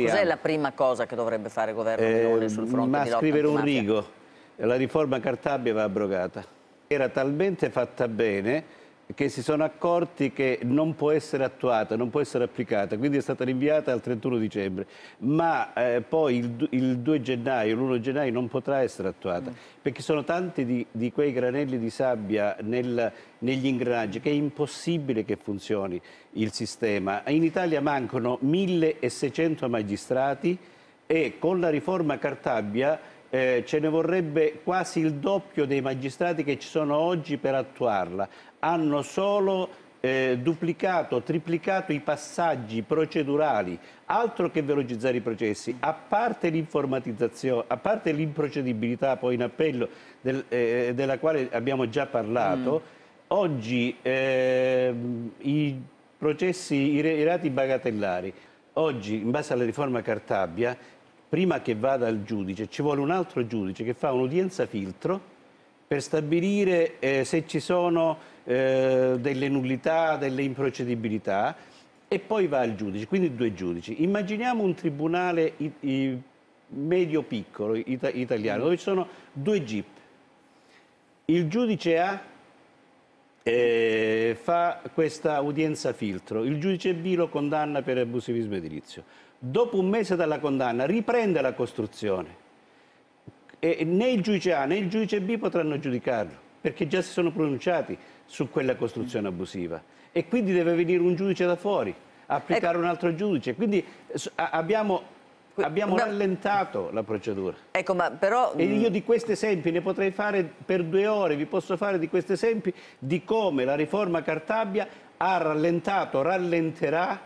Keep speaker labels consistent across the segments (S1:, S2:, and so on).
S1: Cos'è la
S2: prima cosa che dovrebbe fare il governo eh, Meloni sul fronte ma di lotta scrivere un rigo.
S1: La riforma Cartabia va abrogata. Era talmente fatta bene che si sono accorti che non può essere attuata, non può essere applicata, quindi è stata rinviata al 31 dicembre, ma eh, poi il, il, 2 gennaio, l'1 gennaio non potrà essere attuata, mm. perché sono tanti di, di, quei granelli di sabbia nel, negli ingranaggi che è impossibile che funzioni il sistema. In Italia mancano 1600 magistrati e con la riforma Cartabia eh, ce ne vorrebbe quasi il doppio dei magistrati che ci sono oggi per attuarla hanno solo eh, duplicato, triplicato i passaggi procedurali, altro che velocizzare i processi, a parte l'informatizzazione, a parte l'improcedibilità poi in appello del, eh, della quale abbiamo già parlato, mm. oggi eh, i processi, i, re, i reati bagatellari, oggi in base alla riforma Cartabia, prima che vada al giudice ci vuole un altro giudice che fa un'udienza filtro per stabilire eh, se ci sono eh, delle nullità, delle improcedibilità e poi va al giudice, quindi due giudici. Immaginiamo un tribunale medio-piccolo ita italiano dove ci sono due GIP. Il giudice A eh, fa questa udienza filtro, il giudice B lo condanna per abusivismo edilizio. Dopo un mese dalla condanna riprende la costruzione e né il giudice A né il giudice B potranno giudicarlo, perché già si sono pronunciati su quella costruzione abusiva. E quindi deve venire un giudice da fuori, applicare ecco. un altro giudice. Quindi abbiamo, abbiamo no. rallentato la procedura. Ecco, però... E io mm, di questi esempi ne potrei fare per due ore, vi posso fare di questi esempi di come la riforma Cartabia ha rallentato, rallenterà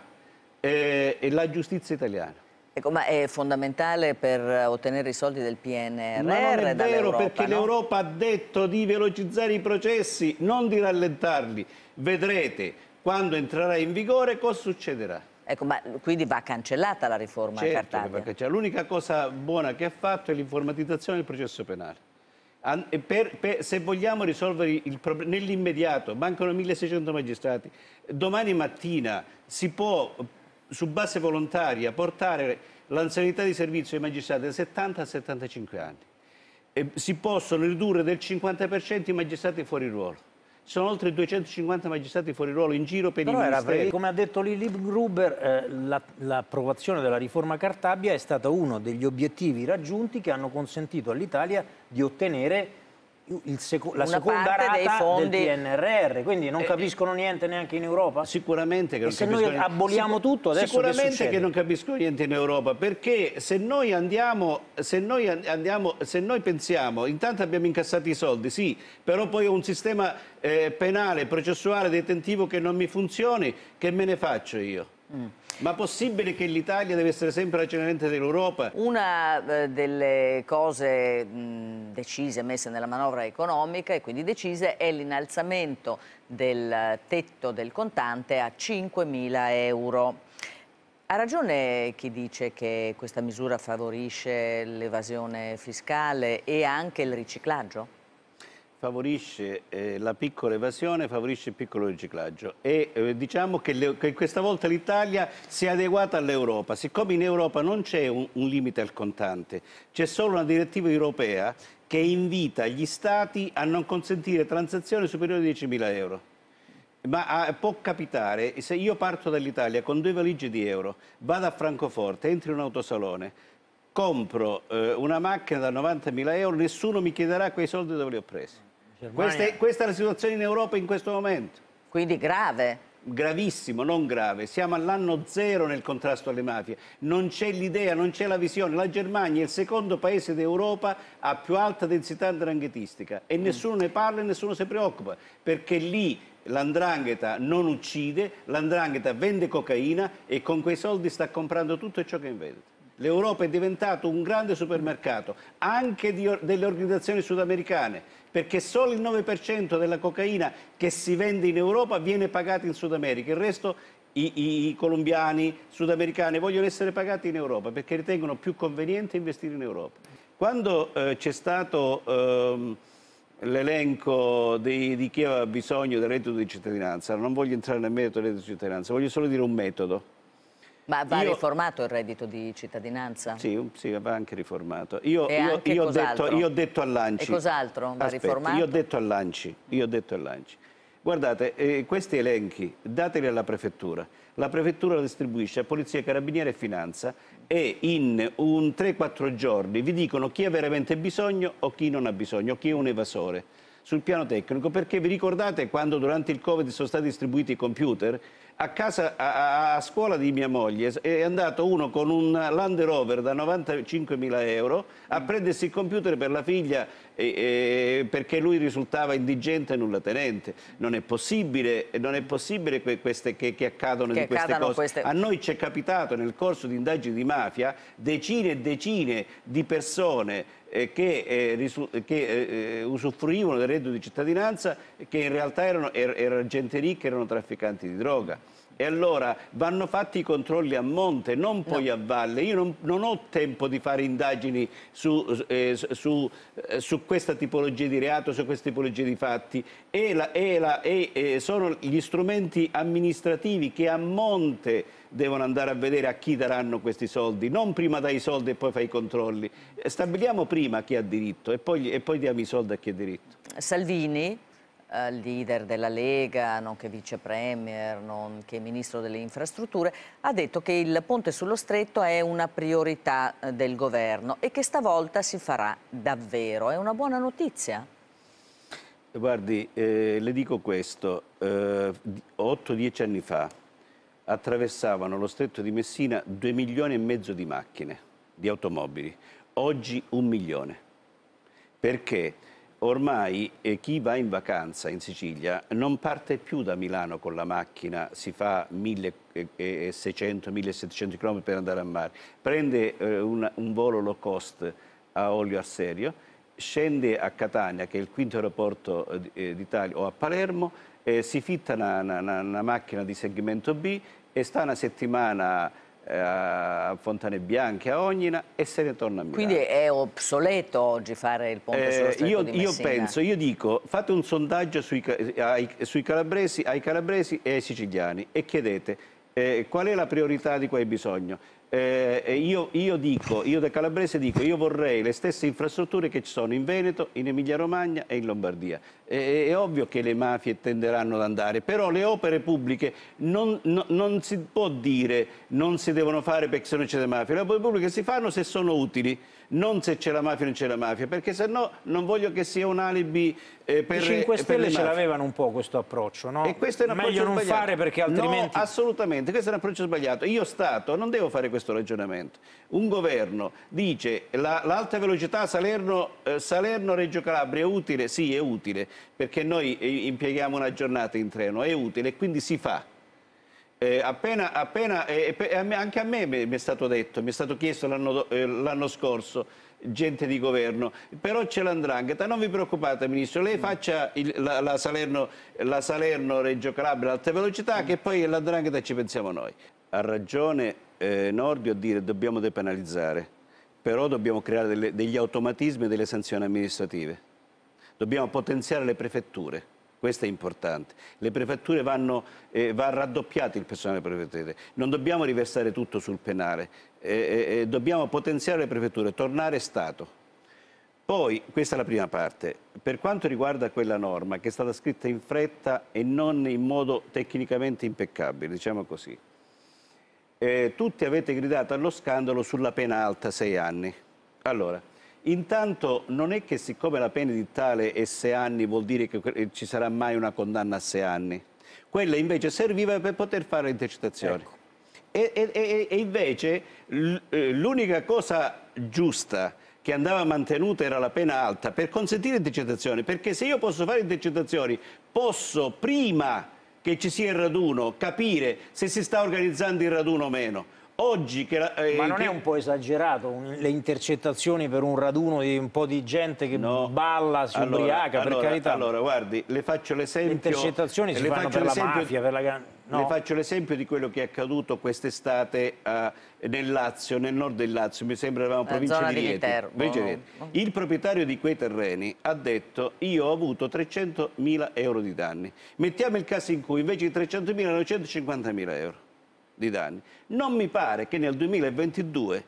S1: eh, la giustizia italiana.
S2: Ecco, ma è fondamentale per ottenere i soldi del PNRR Ma non è vero perché no?
S1: l'Europa ha detto di velocizzare i processi, non di rallentarli. Vedrete quando entrerà in vigore cosa succederà. Ecco, ma quindi va cancellata la riforma certo Cartabia. L'unica cosa buona che ha fatto è l'informatizzazione del processo penale. Per, per, se vogliamo risolvere il problema nell'immediato, mancano 1600 magistrati, domani mattina si può su base volontaria portare l'anzianità di servizio ai magistrati da 70 a 75 anni. E si possono ridurre del 50% i magistrati fuori ruolo sono oltre 250 magistrati fuori ruolo in giro per Però i ministeri. come ha detto Lili Gruber, eh, l'approvazione la, della riforma Cartabia è stata uno degli obiettivi raggiunti che hanno consentito all'Italia di ottenere seco la seconda rata del PNRR, quindi non eh, eh, capiscono niente neanche in Europa? Sicuramente che non e se noi aboliamo tutto adesso Sicuramente che, che, non capiscono niente in Europa, perché se noi andiamo, se noi, andiamo, se noi pensiamo, intanto abbiamo incassato i soldi, sì, però poi ho un sistema eh, penale, processuale, detentivo che non mi funzioni, che me ne faccio io? Mm. Ma possibile che l'Italia deve essere sempre la cenerente dell'Europa?
S2: Una eh, delle cose mm, decise, messe nella manovra economica e quindi decise, è l'innalzamento del tetto del contante a 5.000 euro. Ha ragione chi dice che questa misura favorisce l'evasione fiscale e anche il riciclaggio?
S1: favorisce eh, la piccola evasione, favorisce il piccolo riciclaggio e eh, diciamo che, le, che, questa volta l'Italia si è adeguata all'Europa, siccome in Europa non c'è un, un limite al contante, c'è solo una direttiva europea che invita gli Stati a non consentire transazioni superiori a 10.000 euro. Ma ah, può capitare, se io parto dall'Italia con due valigie di euro, vado a Francoforte, entro in un autosalone, compro eh, una macchina da 90.000 euro, nessuno mi chiederà quei soldi dove li ho presi. Questa è, questa è la situazione in Europa in questo momento. Quindi grave gravissimo, non grave. Siamo all'anno zero nel contrasto alle mafie. Non c'è l'idea, non c'è la visione. La Germania è il secondo paese d'Europa a più alta densità dranghetistica e mm. nessuno ne parla e nessuno si preoccupa perché lì l'andrangheta non uccide, l'andrangheta vende cocaina e con quei soldi sta comprando tutto ciò che invende. L'Europa è diventata un grande supermercato, anche di, delle organizzazioni sudamericane, perché solo il 9% della cocaina che si vende in Europa viene pagata in Sud America, il resto i, i, colombiani, sudamericani vogliono essere pagati in Europa perché ritengono più conveniente investire in Europa. Quando eh, c'è stato ehm, l'elenco di, chi aveva bisogno del reddito di cittadinanza, non voglio entrare nel merito del reddito di cittadinanza, voglio solo dire un metodo. Ma va io...
S2: riformato il reddito di cittadinanza?
S1: Sì, sì va anche riformato. Io, io, io ho, detto, io ho detto all'Anci... E cos'altro va Aspetta, riformato? Io ho detto all'Anci, io ho detto all'Anci. Guardate, eh, questi elenchi dateli alla prefettura. La prefettura distribuisce a Polizia, Carabinieri e Finanza e in un 3-4 giorni vi dicono chi ha veramente bisogno o chi non ha bisogno, chi è un evasore sul piano tecnico, perché vi ricordate quando durante il Covid sono stati distribuiti i computer? a, casa, a, a, scuola di mia moglie è andato uno con un Land Rover da 95.000 euro a mm. prendersi il computer per la figlia e, e, perché lui risultava indigente e nulla tenente. Non è possibile, non è possibile que, queste, che, che, accadono che di queste cose. Queste... A noi ci è capitato nel corso di indagini di mafia decine e decine di persone eh, che, eh, che eh, eh, usufruivano del reddito di cittadinanza che in realtà erano, er, era gente ricca, erano trafficanti di droga. E allora vanno fatti i controlli a monte, non poi no. a valle. Io non, non, ho tempo di fare indagini su, eh, su, eh, su, questa tipologia di reato, su questa tipologia di fatti. E, la, e, la, e eh, sono gli strumenti amministrativi che a monte devono andare a vedere a chi daranno questi soldi. Non prima dai i soldi e poi fai i controlli. Eh, stabiliamo prima chi ha diritto e poi, e poi diamo i soldi a chi ha diritto.
S2: Salvini eh, leader della Lega, nonché vice premier, nonché ministro delle infrastrutture, ha detto che il ponte sullo stretto è una priorità eh, del governo e che stavolta si farà davvero. È una buona notizia?
S1: Guardi, eh, le dico questo, eh, 8-10 anni fa attraversavano lo stretto di Messina 2 milioni e mezzo di macchine, di automobili, oggi un milione. Perché? Ormai eh, chi va in vacanza in Sicilia non parte più da Milano con la macchina, si fa 1600-1700 km eh, eh, per andare a mare, prende eh, un, un volo low cost a olio a serio, scende a Catania, che è il quinto aeroporto d'Italia, o a Palermo, si fitta una, una, una macchina di segmento B e sta una settimana eh, a Fontane Bianche, a Ognina e se ne torna a Milano. Quindi è
S2: obsoleto oggi fare
S1: il ponte eh, sullo stretto io, di Messina? Io penso, io dico, fate un sondaggio sui, ai, sui calabresi, ai calabresi e ai siciliani e chiedete eh, qual è la priorità di cui hai bisogno eh, io, io, dico, io da calabrese dico, io vorrei le stesse infrastrutture che ci sono in Veneto, in Emilia-Romagna e in Lombardia. Eh, è ovvio che le mafie tenderanno ad andare, però le opere pubbliche non, no, non si può dire non si devono fare perché se non c'è le mafie. Le opere pubbliche si fanno se sono utili non se c'è la mafia o non c'è la mafia, perché se no non voglio che sia un alibi eh, per I 5 eh, Stelle ce l'avevano un po' questo approccio, no? E questo è un approccio Meglio sbagliato. non fare perché altrimenti... No, assolutamente, questo è un approccio sbagliato. Io Stato non devo fare questo ragionamento. Un governo dice l'alta la, velocità Salerno-Reggio eh, Salerno, Calabria è utile? Sì, è utile, perché noi eh, impieghiamo una giornata in treno, è utile, quindi si fa eh, appena, appena eh, anche a me mi è stato detto, mi è stato chiesto l'anno eh, scorso, gente di governo, però c'è l'andrangheta, non vi preoccupate Ministro, lei mm. faccia il, la, la, Salerno, la, Salerno, Reggio Calabria, alta velocità, mm. che poi l'andrangheta ci pensiamo noi. Ha ragione eh, Nordio a dire dobbiamo depenalizzare, però dobbiamo creare delle, degli automatismi e delle sanzioni amministrative, dobbiamo potenziare le prefetture questo è importante. Le prefetture vanno, eh, va raddoppiato il personale prefetture, non dobbiamo riversare tutto sul penale, eh, eh, eh, dobbiamo potenziare le prefetture, tornare Stato. Poi, questa è la prima parte, per quanto riguarda quella norma che è stata scritta in fretta e non in modo tecnicamente impeccabile, diciamo così, eh, tutti avete gridato allo scandalo sulla pena alta sei anni. Allora, Intanto non è che siccome la pena edittale è sei anni vuol dire che ci sarà mai una condanna a sei anni. Quella invece serviva per poter fare intercettazioni. Ecco. E, e, e invece eh, l'unica cosa giusta che andava mantenuta era la pena alta per consentire intercettazioni, perché se io posso fare intercettazioni posso prima che ci sia il raduno capire se si sta organizzando il raduno o meno. Oggi che la, eh, Ma non che... è un po'
S2: esagerato un,
S1: le intercettazioni per un raduno di un po' di gente che no. balla, si allora, ubriaca, allora, per carità? Allora, guardi, le faccio l'esempio... Le intercettazioni si le fanno per la mafia, per la... No. Le faccio l'esempio di quello che è accaduto quest'estate uh, nel Lazio, nel nord del Lazio, mi sembra eravamo provincia di Rieti. Di boh. Rieti. Il proprietario di quei terreni ha detto io ho avuto 300.000 euro di danni. Mettiamo il caso in cui invece di 300.000 erano 150.000 euro di danni. Non mi pare che nel 2022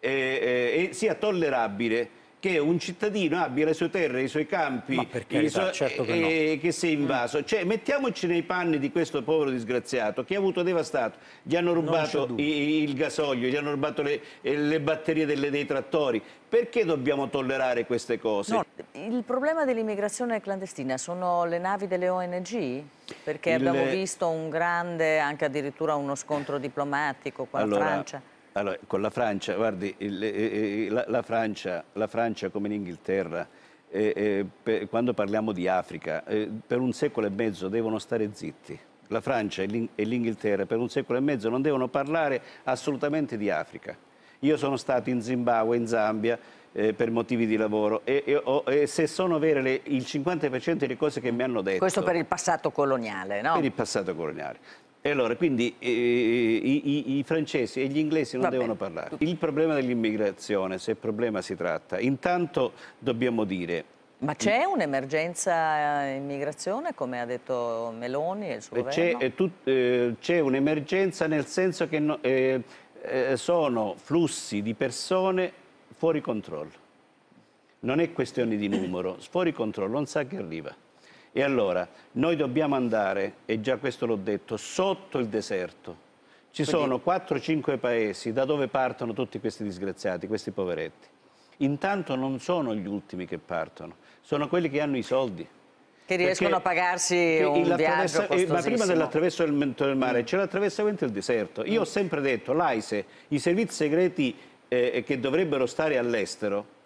S1: eh, eh, sia tollerabile che un cittadino abbia le sue terre, i suoi campi, carità, so certo che, no. e, che sia invaso. Mm. Cioè, mettiamoci nei panni di questo povero disgraziato che ha avuto devastato, gli hanno rubato i, il gasolio, gli hanno rubato le, eh, le batterie delle, dei trattori. Perché dobbiamo tollerare queste cose? No.
S2: Il problema dell'immigrazione clandestina sono le navi delle ONG? Perché il... abbiamo visto un grande, anche addirittura uno scontro diplomatico qua allora... Francia.
S1: Allora, con la Francia, guardi, il, eh, eh, eh, la, la, Francia, la, Francia, come l'Inghilterra, eh, eh, per, quando parliamo di Africa, eh, per un secolo e mezzo devono stare zitti. La Francia e l'Inghilterra per un secolo e mezzo non devono parlare assolutamente di Africa. Io sono stato in Zimbabwe, in Zambia, eh, per motivi di lavoro e, e, o, e se sono vere le, il 50% delle cose che mi hanno detto. Questo per il
S2: passato coloniale, no? Per il
S1: passato coloniale. E allora, quindi eh, i, i, i, francesi e gli inglesi non Va devono bene. parlare. Il problema dell'immigrazione, se problema si tratta, intanto dobbiamo dire...
S2: Ma c'è un'emergenza immigrazione, come ha detto Meloni e il suo eh, c'è, governo?
S1: Eh, eh, c'è eh, un'emergenza nel senso che no, eh, sono flussi di persone fuori controllo. Non è questione di numero, fuori controllo, non sa che arriva. E allora noi dobbiamo andare, e già questo l'ho detto, sotto il deserto. Ci Quindi... sono 4-5 paesi da dove partono tutti questi disgraziati, questi poveretti. Intanto non sono gli ultimi che partono, sono quelli che hanno i soldi. Che riescono a pagarsi un viaggio Ma prima dell'attraverso del mare mm. c'è l'attraversamento del deserto. Io mm. ho sempre detto, l'AISE, i servizi segreti eh, che dovrebbero stare all'estero,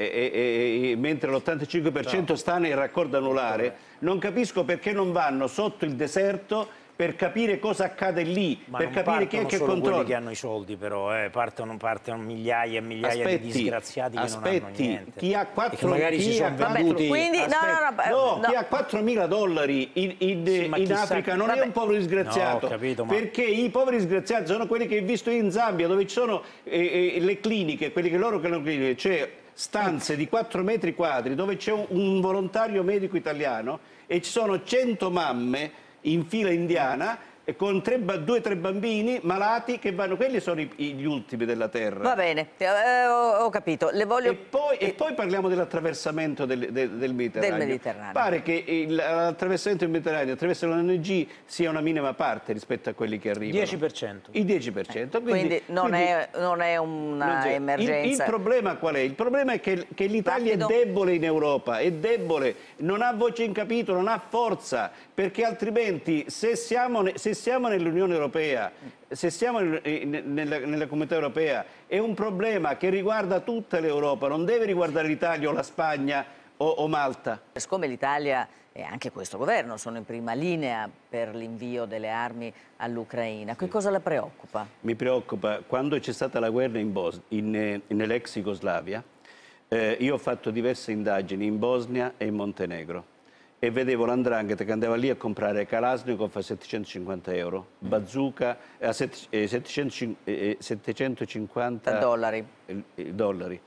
S1: e, e, mentre l'85% no. sta nel raccordo anulare, non capisco perché non vanno sotto il deserto per capire cosa accade lì, Ma per capire chi è che controlla. che
S2: hanno i soldi però, eh. partono, partono, migliaia e migliaia aspetti, di disgraziati che aspetti, non hanno niente. Chi ha 4, magari chi si sono venduti. Quindi, aspetti, no, no, no, no, chi
S1: ha 4.000 dollari in, in, sì, in Africa non vabbè. è un povero disgraziato, capito, ma... perché i poveri disgraziati sono quelli che ho visto in Zambia, dove ci sono eh, eh, le cliniche, quelli che loro che cliniche, C'è stanze di 4 metri quadri dove c'è un volontario medico italiano e ci sono 100 mamme in fila indiana con tre, due o tre bambini malati che vanno, quelli sono i, gli ultimi della terra. Va bene, eh, ho, ho, capito. Voglio... E, poi, e... e, eh, poi, parliamo dell'attraversamento del, del, del, Mediterraneo. del Mediterraneo. Pare che l'attraversamento del Mediterraneo attraverso l'ONG sia una minima parte rispetto a quelli che arrivano. 10%. Il 10%. Eh, quindi, quindi, non, quindi è,
S2: non è un'emergenza. Il, il,
S1: problema qual è? Il problema è che, che l'Italia è debole in Europa, è debole, non ha voce in capitolo, non ha forza, perché altrimenti se siamo... Se siamo nell'Unione Europea, se siamo in, in, nella, nella, comunità europea, è un problema che riguarda tutta l'Europa, non deve riguardare l'Italia o la Spagna o, o Malta.
S2: Siccome l'Italia e anche questo governo sono in prima linea per l'invio delle armi all'Ucraina. Che cosa la preoccupa?
S1: Mi preoccupa. Quando c'è stata la guerra in Bos- in, eh, nell'ex Jugoslavia, eh, io ho fatto diverse indagini in Bosnia e in Montenegro e vedevo l'andrangheta che andava lì a comprare Kalashnikov a 750 euro, bazooka a 750 dollari. dollari.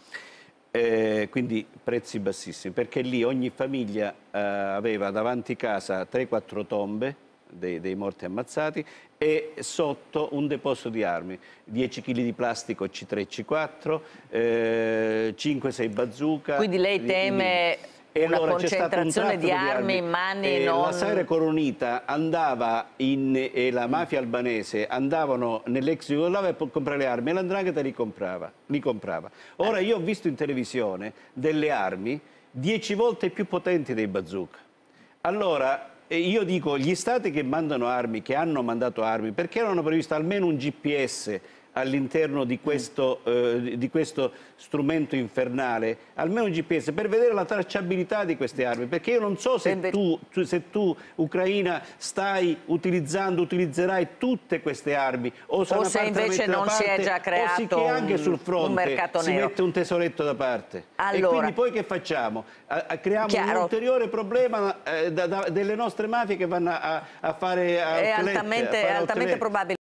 S1: Eh, quindi prezzi bassissimi, perché lì ogni famiglia eh, aveva davanti casa 3-4 tombe dei, dei, morti ammazzati e sotto un deposito di armi, 10 kg di plastico C3 C4, eh, 5-6 bazooka. Quindi lei teme... Di, di e una allora concentrazione un di, armi in mani e eh, non... La Saira Coronita andava in, e la mafia albanese andavano nell'ex Jugoslavia per comprare le armi e l'Andrangheta li comprava. Li comprava. Ora io ho visto in televisione delle armi dieci volte più potenti dei bazooka. Allora io dico gli stati che mandano armi, che hanno mandato armi, perché erano previsto almeno un GPS all'interno di, mm. eh, di, questo strumento infernale, almeno un GPS, per vedere la tracciabilità di queste armi, perché io non so se tu, se tu Ucraina, stai utilizzando, utilizzerai tutte queste armi, o, o se invece non parte, si è già creato o sì che anche sul fronte si nero. mette un tesoretto da parte. Allora, e quindi poi che facciamo? Creiamo chiaro. un ulteriore problema eh, da, da, delle nostre mafie che vanno a, a fare... A è altamente, altamente
S2: probabile.